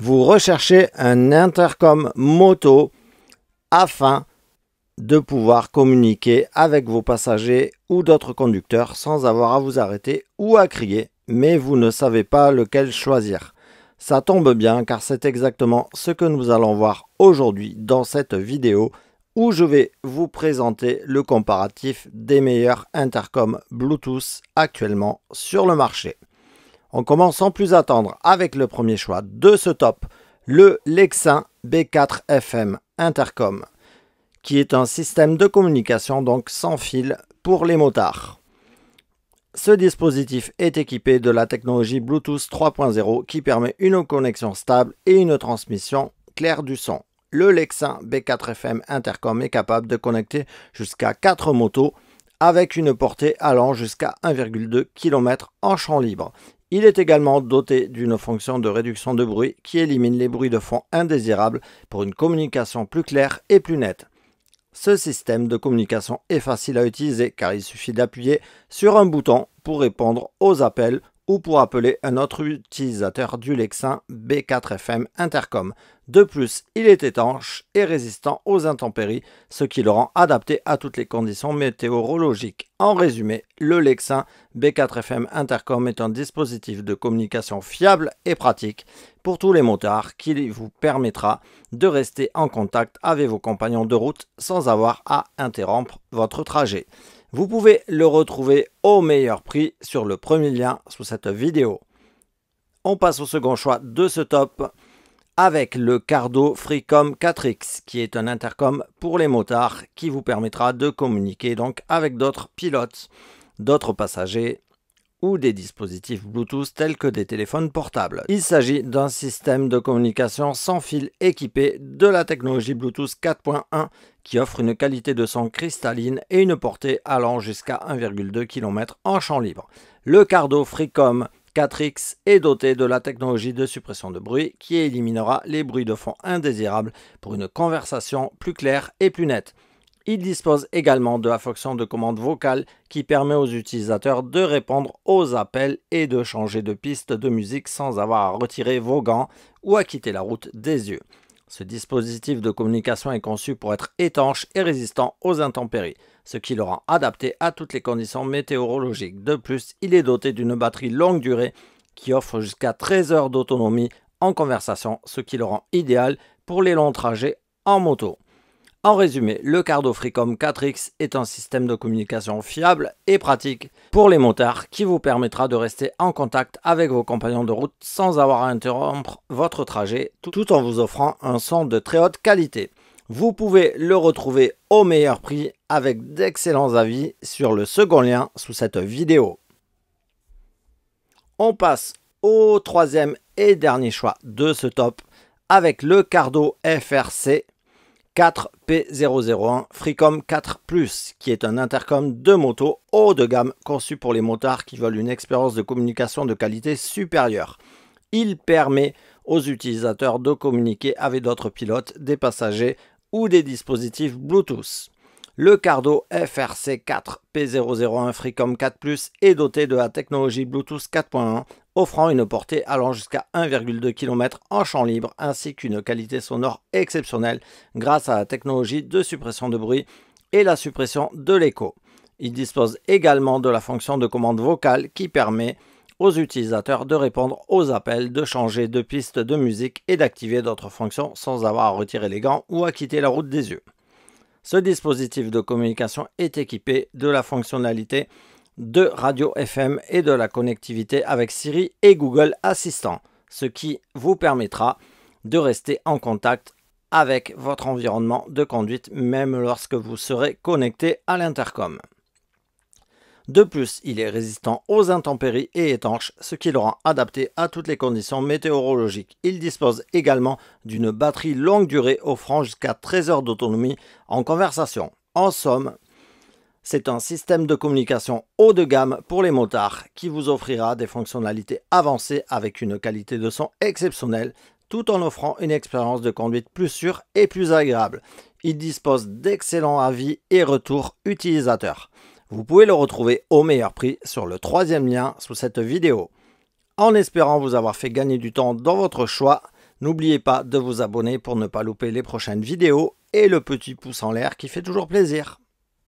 vous recherchez un intercom moto afin de pouvoir communiquer avec vos passagers ou d'autres conducteurs sans avoir à vous arrêter ou à crier, mais vous ne savez pas lequel choisir. Ça tombe bien car c'est exactement ce que nous allons voir aujourd'hui dans cette vidéo où je vais vous présenter le comparatif des meilleurs intercom Bluetooth actuellement sur le marché. On commence sans plus attendre avec le premier choix de ce top, le Lexin B4FM Intercom, qui est un système de communication donc sans fil pour les motards. Ce dispositif est équipé de la technologie Bluetooth 3.0 qui permet une connexion stable et une transmission claire du son. Le Lexin B4FM Intercom est capable de connecter jusqu'à 4 motos avec une portée allant jusqu'à 1,2 km en champ libre. Il est également doté d'une fonction de réduction de bruit qui élimine les bruits de fond indésirables pour une communication plus claire et plus nette. Ce système de communication est facile à utiliser car il suffit d'appuyer sur un bouton pour répondre aux appels ou pour appeler un autre utilisateur du Lexin B4FM Intercom de plus, il est étanche et résistant aux intempéries, ce qui le rend adapté à toutes les conditions météorologiques. En résumé, le Lexin B4FM Intercom est un dispositif de communication fiable et pratique pour tous les motards qui vous permettra de rester en contact avec vos compagnons de route sans avoir à interrompre votre trajet. Vous pouvez le retrouver au meilleur prix sur le premier lien sous cette vidéo. On passe au second choix de ce top avec le Cardo Freecom 4X qui est un intercom pour les motards qui vous permettra de communiquer donc avec d'autres pilotes, d'autres passagers ou des dispositifs Bluetooth tels que des téléphones portables. Il s'agit d'un système de communication sans fil équipé de la technologie Bluetooth 4.1 qui offre une qualité de son cristalline et une portée allant jusqu'à 1,2 km en champ libre. Le Cardo Freecom 4X est doté de la technologie de suppression de bruit qui éliminera les bruits de fond indésirables pour une conversation plus claire et plus nette. Il dispose également de la fonction de commande vocale qui permet aux utilisateurs de répondre aux appels et de changer de piste de musique sans avoir à retirer vos gants ou à quitter la route des yeux. Ce dispositif de communication est conçu pour être étanche et résistant aux intempéries, ce qui le rend adapté à toutes les conditions météorologiques. De plus, il est doté d'une batterie longue durée qui offre jusqu'à 13 heures d'autonomie en conversation, ce qui le rend idéal pour les longs trajets en moto. En résumé, le Cardo Freecom 4X est un système de communication fiable et pratique pour les motards qui vous permettra de rester en contact avec vos compagnons de route sans avoir à interrompre votre trajet tout en vous offrant un son de très haute qualité. Vous pouvez le retrouver au meilleur prix avec d'excellents avis sur le second lien sous cette vidéo. On passe au troisième et dernier choix de ce top avec le Cardo FRC 4P001 Freecom 4 qui est un intercom de moto haut de gamme conçu pour les motards qui veulent une expérience de communication de qualité supérieure. Il permet aux utilisateurs de communiquer avec d'autres pilotes, des passagers ou des dispositifs Bluetooth. Le Cardo FRC4 P001 Freecom 4 est doté de la technologie Bluetooth 4.1 offrant une portée allant jusqu'à 1,2 km en champ libre ainsi qu'une qualité sonore exceptionnelle grâce à la technologie de suppression de bruit et la suppression de l'écho. Il dispose également de la fonction de commande vocale qui permet aux utilisateurs de répondre aux appels, de changer de piste de musique et d'activer d'autres fonctions sans avoir à retirer les gants ou à quitter la route des yeux. Ce dispositif de communication est équipé de la fonctionnalité de radio FM et de la connectivité avec Siri et Google Assistant, ce qui vous permettra de rester en contact avec votre environnement de conduite même lorsque vous serez connecté à l'intercom. De plus, il est résistant aux intempéries et étanche, ce qui le rend adapté à toutes les conditions météorologiques. Il dispose également d'une batterie longue durée offrant jusqu'à 13 heures d'autonomie en conversation. En somme, c'est un système de communication haut de gamme pour les motards qui vous offrira des fonctionnalités avancées avec une qualité de son exceptionnelle tout en offrant une expérience de conduite plus sûre et plus agréable. Il dispose d'excellents avis et retours utilisateurs. Vous pouvez le retrouver au meilleur prix sur le troisième lien sous cette vidéo. En espérant vous avoir fait gagner du temps dans votre choix, n'oubliez pas de vous abonner pour ne pas louper les prochaines vidéos et le petit pouce en l'air qui fait toujours plaisir.